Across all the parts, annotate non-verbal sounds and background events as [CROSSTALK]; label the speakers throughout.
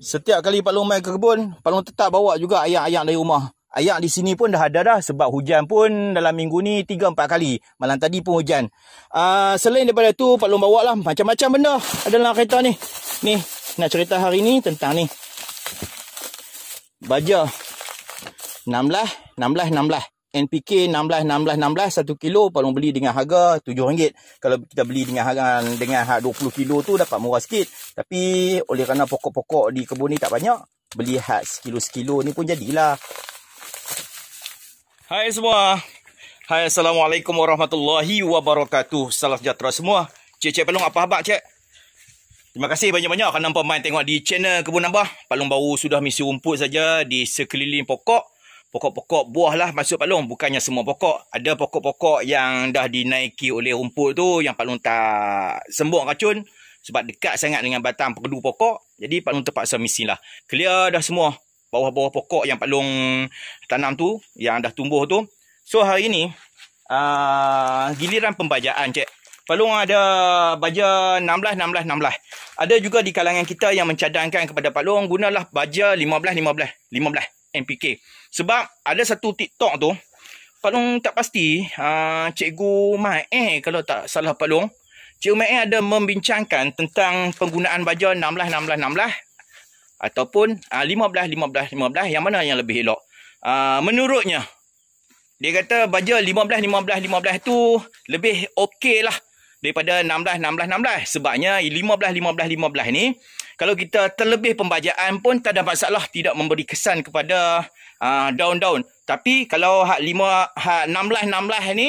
Speaker 1: setiap kali Pak Long main ke kebun, Pak Long tetap bawa juga ayak-ayak dari rumah. Ayak di sini pun dah ada dah sebab hujan pun dalam minggu ni 3-4 kali. Malam tadi pun hujan. Uh, selain daripada tu, Pak Long bawa lah macam-macam benda ada dalam kereta ni. Ni, nak cerita hari ni tentang ni. Baja. 16, 16, 16. NPK 16 16 16 satu kilo kalau beli dengan harga RM7 kalau kita beli dengan harga dengan hak 20 kilo tu dapat murah sikit tapi oleh kerana pokok-pokok di kebun ni tak banyak beli hak sekilo-sekilo ni pun jadilah Hai semua Hai Assalamualaikum Warahmatullahi Wabarakatuh Salam sejahtera semua Cik Cik Palung apa khabar Cik? Terima kasih banyak-banyak kerana main tengok di channel Kebun Nambah Palung baru sudah misi rumput saja di sekeliling pokok pokok-pokok buah lah masuk Pak Long. Bukannya semua pokok. Ada pokok-pokok yang dah dinaiki oleh rumput tu yang Pak Long tak sembuh racun. Sebab dekat sangat dengan batang perdu pokok. Jadi Pak Long terpaksa misi lah. Clear dah semua bawah-bawah pokok yang Pak Long tanam tu. Yang dah tumbuh tu. So hari ni uh, giliran pembajaan cik. Pak Long ada baja 16, 16, 16. Ada juga di kalangan kita yang mencadangkan kepada Pak Long gunalah baja 15, 15, 15. MPK. Sebab ada satu TikTok tu, Palung tak pasti, uh, Cikgu Mae eh, kalau tak salah Palung, Cikgu Mae eh, ada membincangkan tentang penggunaan baja 16-16-16 ataupun uh, ah, 15-15-15 yang mana yang lebih elok. Uh, menurutnya, dia kata baja 15-15-15 tu lebih okey lah daripada 16 16 16 sebabnya 15 15 15 ini, kalau kita terlebih pembajaan pun tak ada masalah tidak memberi kesan kepada uh, daun-daun tapi kalau hak lima, hak 16 16 ini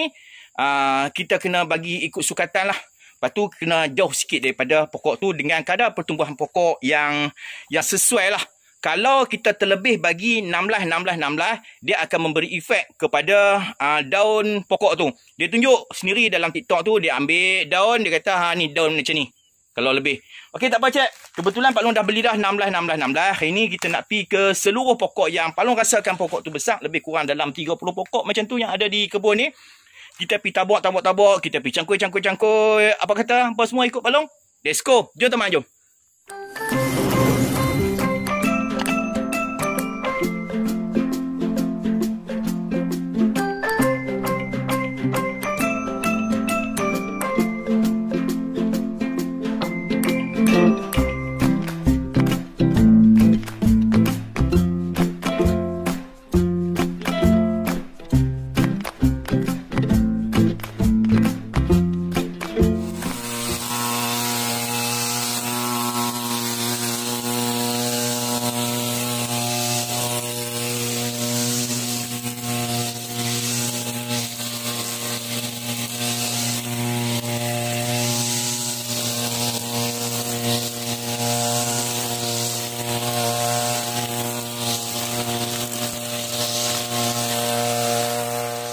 Speaker 1: uh, kita kena bagi ikut sukatan lah lepas tu kena jauh sikit daripada pokok tu dengan kadar pertumbuhan pokok yang yang sesuai lah kalau kita terlebih bagi 16, 16, 16, dia akan memberi efek kepada uh, daun pokok tu. Dia tunjuk sendiri dalam TikTok tu, dia ambil daun, dia kata, ha ni daun macam ni. Kalau lebih. Okey, tak apa, Cik. Kebetulan Pak Long dah beli dah 16, 16, 16. Hari ni kita nak pergi ke seluruh pokok yang Pak Long rasakan pokok tu besar. Lebih kurang dalam 30 pokok macam tu yang ada di kebun ni. Kita pergi tabuk, tabuk, tabuk. Kita pergi cangkul, cangkul, cangkul. Apa kata? Apa semua ikut Pak Long? Let's go. Jom teman, jom.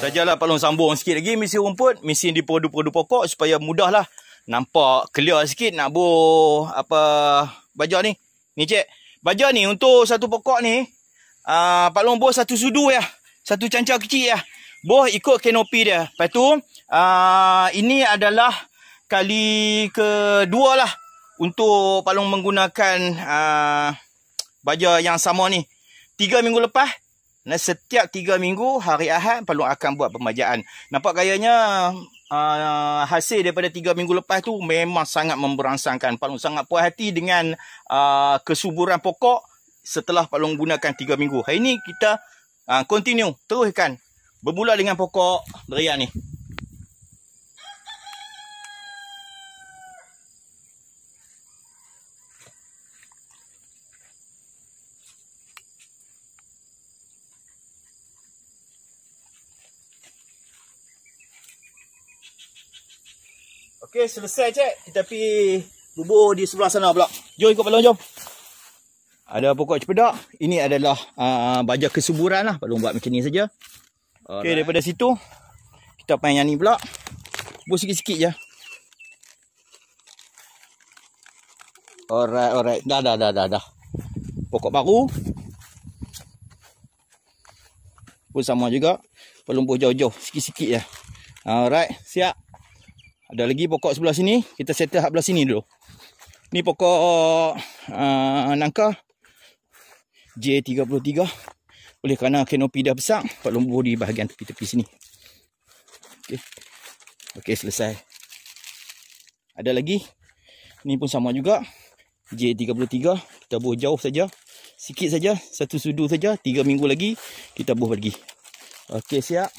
Speaker 1: sajalah Pak Long sambung sikit lagi mesin rumput, mesin di podu-podu pokok supaya mudahlah nampak clear sikit nak buh apa baja ni. Ni cik, baja ni untuk satu pokok ni uh, Pak Long buh satu sudu ya. Satu cancah kecil ya. Buh ikut kanopi dia. Lepas tu uh, ini adalah kali kedua lah untuk Pak Long menggunakan uh, ah, baja yang sama ni. Tiga minggu lepas Nah, setiap tiga minggu hari Ahad perlu akan buat pemajaan. Nampak gayanya uh, hasil daripada tiga minggu lepas tu memang sangat memberangsangkan. Pak Long sangat puas hati dengan uh, kesuburan pokok setelah Pak Long gunakan tiga minggu. Hari ini kita uh, continue teruskan bermula dengan pokok durian ni. Okey, selesai cek. Kita pi bubur di sebelah sana pula. Jom ikut balong jom. Ada pokok cempedak. Ini adalah a uh, baja kesuburan lah. Belum buat macam ni saja. Okey, daripada situ kita pain yang ni pula. Bubur sikit-sikit je. Alright, alright. Dah dah dah dah dah. Pokok baru. Pun sama juga. Pelumpuh jauh-jauh. Sikit-sikit je. Alright. Siap. Ada lagi pokok sebelah sini. Kita settle hak belah sini dulu. Ni pokok uh, nangka. J33. Oleh kerana kanopi dah besar. Pak lombu di bahagian tepi-tepi sini. Okey. Okey selesai. Ada lagi. Ni pun sama juga. J33. Kita buah jauh saja. Sikit saja. Satu sudu saja. Tiga minggu lagi. Kita buah pergi. Okey siap.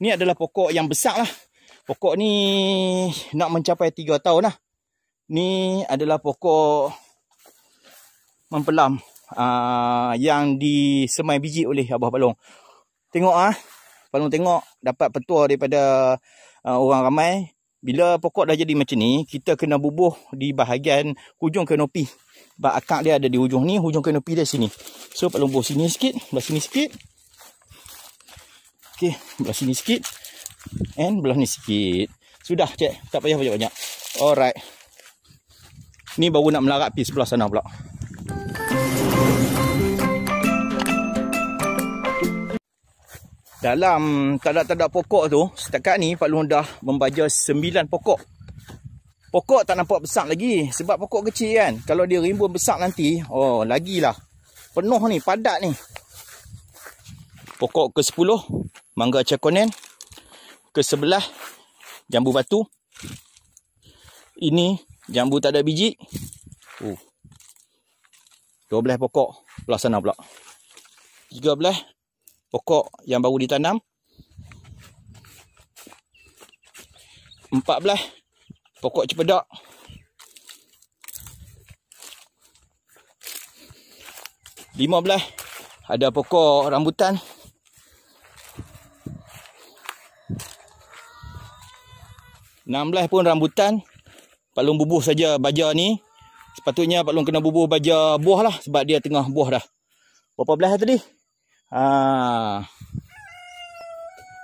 Speaker 1: Ni adalah pokok yang besar lah. Pokok ni nak mencapai 3 tahun lah. Ni adalah pokok mempelam uh, yang disemai biji oleh Abah Palung. Tengok ah, Palung tengok dapat petua daripada uh, orang ramai. Bila pokok dah jadi macam ni, kita kena bubuh di bahagian hujung kanopi. Sebab akak dia ada di hujung ni, hujung kanopi dia sini. So, Palung bubuh sini sikit, belah sini sikit. Okay, belah sini sikit. And belah ni sikit. Sudah cek, Tak payah banyak-banyak. Alright. Ni baru nak melarat pi sebelah sana pula. Dalam tadak-tadak pokok tu. Setakat ni Pak Lung dah membaja 9 pokok. Pokok tak nampak besar lagi. Sebab pokok kecil kan. Kalau dia rimbun besar nanti. Oh lagi lah, Penuh ni padat ni. Pokok ke 10. Mangga cakonen ke sebelah jambu batu. Ini jambu tak ada biji. Oh. 12 pokok belah sana pula. 13 pokok yang baru ditanam. 14 pokok cepedak. Lima belah ada pokok rambutan. 16 pun rambutan Pak Long bubuh saja baja ni Sepatutnya Pak Long kena bubuh baja buah lah Sebab dia tengah buah dah Berapa belah tadi? Ha.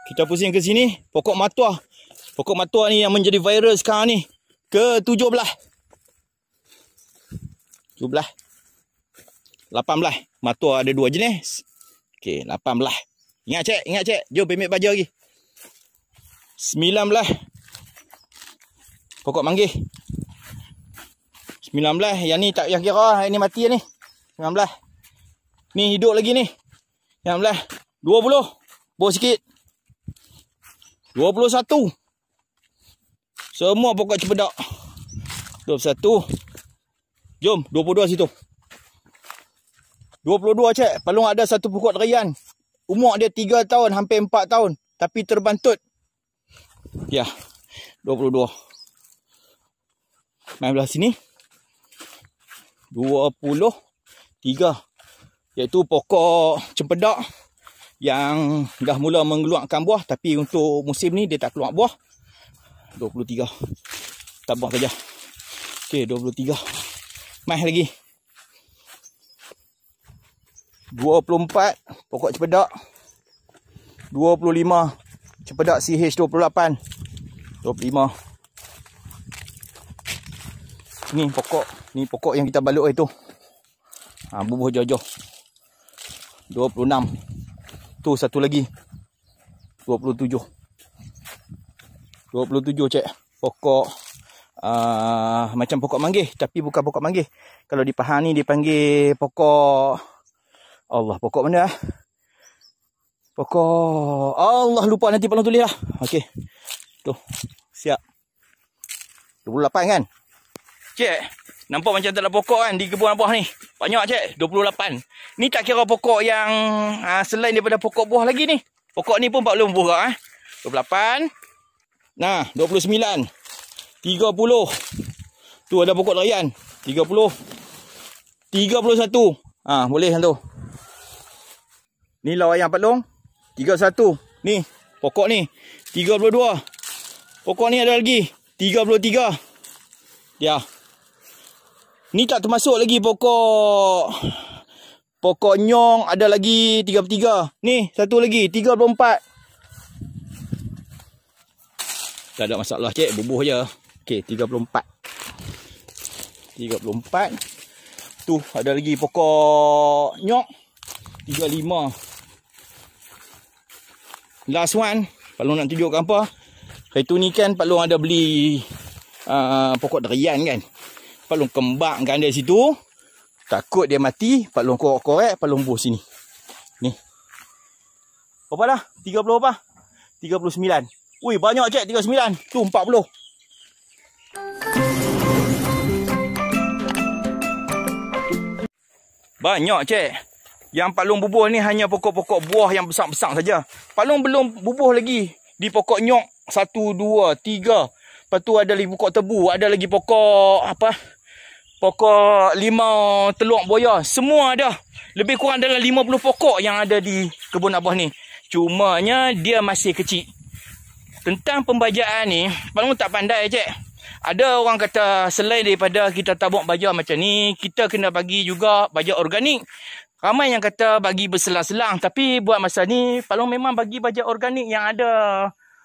Speaker 1: Kita pusing ke sini Pokok matua Pokok matua ni yang menjadi viral sekarang ni Ke 17 belah 17 belah lapan belah Matua ada 2 jenis Okey, belah. Ingat cek, ingat cek. Jom pemik baja lagi. Sembilan belah. Pokok manggih. 19. Yang ni tak payah kira. Yang ni mati ni. 19. Ni hidup lagi ni. 19. 20. Bawa sikit. 21. Semua pokok cepedak. 21. Jom. 22 situ. 22 cek. Palung ada satu pokok derian. Umur dia 3 tahun. Hampir 4 tahun. Tapi terbantut. Ya. 22. 22 main belah sini 23 iaitu pokok cempedak yang dah mula mengeluarkan buah tapi untuk musim ni dia tak keluar buah 23 tak buah saja ok 23 main lagi 24 pokok cempedak 25 cempedak CH28 25 Ni pokok. Ni pokok yang kita balut itu. Ha, bubuh jauh-jauh. 26. Tu satu lagi. 27. 27 cek. Pokok. Uh, macam pokok manggih. Tapi bukan pokok manggih. Kalau di Pahang ni dipanggil pokok. Allah pokok mana lah. Pokok. Allah lupa nanti panggung tulis lah. Okey. Tu. Siap. 28 kan? Cik, nampak macam tak ada pokok kan di kebun buah ni. Banyak cik, 28. Ni tak kira pokok yang ha, selain daripada pokok buah lagi ni. Pokok ni pun 40 buah kak eh. 28. Nah, 29. 30. Tu ada pokok larian. 30. 31. Ha, boleh kan tu. Ni lawa yang patlong. 31. Ni, pokok ni. 32. Pokok ni ada lagi. 33. Ya. Ni tak termasuk lagi pokok Pokok nyong ada lagi tiga tiga. Ni satu lagi tiga empat. Tak ada masalah cik Bubuh je Okey 34 empat. Tu ada lagi pokok nyong tiga lima. Last one Pak Long nak tunjukkan apa Hari tu ni kan Pak Long ada beli uh, Pokok derian kan Pak Long kembangkan dia situ. Takut dia mati, Pak Long korek-korek, Pak Long sini. Ni. Berapa dah? 30 apa? 39. Ui, banyak je 39. Tu 40. Banyak cek. Yang palung bubuh ni hanya pokok-pokok buah yang besar-besar saja. Palung belum bubuh lagi di pokok nyok. Satu, dua, tiga. Lepas tu ada lagi pokok tebu. Ada lagi pokok apa? pokok limau teluk boya semua ada lebih kurang dalam 50 pokok yang ada di kebun abah ni Cuma nya dia masih kecil tentang pembajaan ni paling tak pandai cik ada orang kata selain daripada kita tabuk baja macam ni kita kena bagi juga baja organik ramai yang kata bagi berselang-selang tapi buat masa ni paling memang bagi baja organik yang ada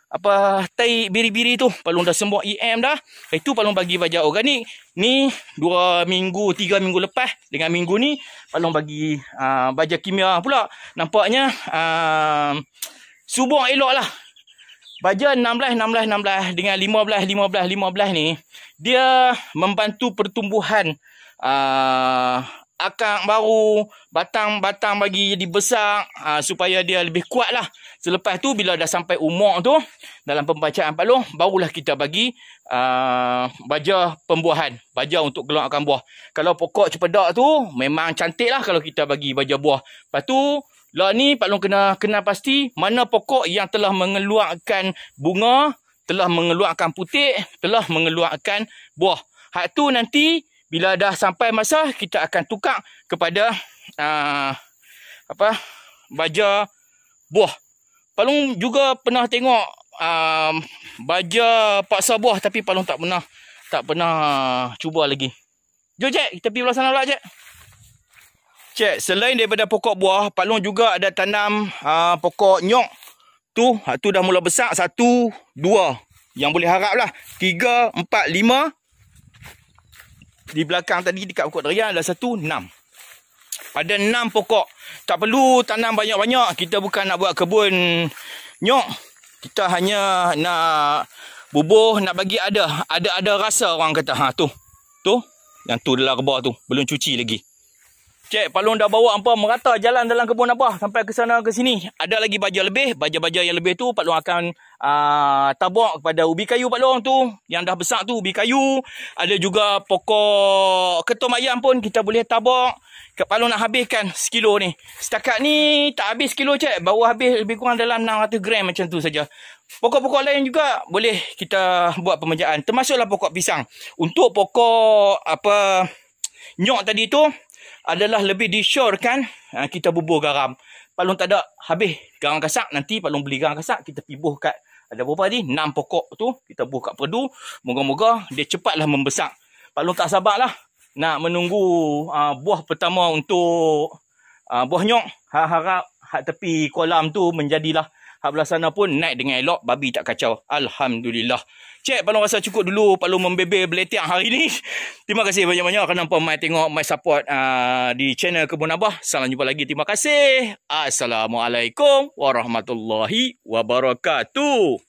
Speaker 1: apa tai biri-biri tu palung dah sembuh EM dah itu palung bagi baja organik ni dua minggu tiga minggu lepas dengan minggu ni palung bagi uh, baja kimia pula nampaknya uh, ah, subuh elok lah baja 16 16 16 dengan 15 15 15 ni dia membantu pertumbuhan uh, akak baru batang-batang bagi jadi besar ha, supaya dia lebih kuat lah. Selepas tu bila dah sampai umur tu dalam pembacaan Pak Long, barulah kita bagi uh, baja pembuahan. Baja untuk keluarkan buah. Kalau pokok cepedak tu memang cantik lah kalau kita bagi baja buah. Lepas tu lah ni Pak Long kena kena pasti mana pokok yang telah mengeluarkan bunga, telah mengeluarkan putih, telah mengeluarkan buah. Hak tu nanti bila dah sampai masa kita akan tukar kepada uh, apa baja buah palung juga pernah tengok um, baja paksa buah tapi palung tak pernah tak pernah cuba lagi jom cek kita pergi belah sana pula cek cek selain daripada pokok buah palung juga ada tanam uh, pokok nyok tu tu dah mula besar satu dua yang boleh harap tiga empat lima di belakang tadi dekat pokok durian ada satu enam. Ada enam pokok. Tak perlu tanam banyak-banyak. Kita bukan nak buat kebun nyok. Kita hanya nak bubuh, nak bagi ada. Ada-ada rasa orang kata. Ha, tu. Tu. Yang tu adalah rebah tu. Belum cuci lagi. Cek, Pak Long dah bawa hampa merata jalan dalam kebun apa sampai ke sana ke sini. Ada lagi baja lebih. Baja-baja yang lebih tu Pak Long akan uh, ah, tabok kepada ubi kayu Pak Long tu. Yang dah besar tu ubi kayu. Ada juga pokok ketum ayam pun kita boleh tabok. Pak Long nak habiskan sekilo ni. Setakat ni tak habis sekilo cek, Baru habis lebih kurang dalam 600 gram macam tu saja. Pokok-pokok lain juga boleh kita buat pemejaan. Termasuklah pokok pisang. Untuk pokok apa nyok tadi tu, adalah lebih disyorkan uh, ha, kita bubuh garam. Palung tak ada habis garam kasak. Nanti palung beli garam kasak, kita pibuh kat ada berapa ni 6 pokok tu. Kita buh kat perdu. Moga-moga dia cepatlah membesar. Palung tak sabar lah. Nak menunggu uh, buah pertama untuk uh, buah nyok. Harap-harap hak tepi kolam tu menjadilah. Hak belah sana pun naik dengan elok. Babi tak kacau. Alhamdulillah. Cek Pak Long rasa cukup dulu Pak Long membebel beletiak hari ni. [LAUGHS] Terima kasih banyak-banyak kerana -banyak. pemain tengok, my support uh, di channel Kebun Abah. Salam jumpa lagi. Terima kasih. Assalamualaikum warahmatullahi wabarakatuh.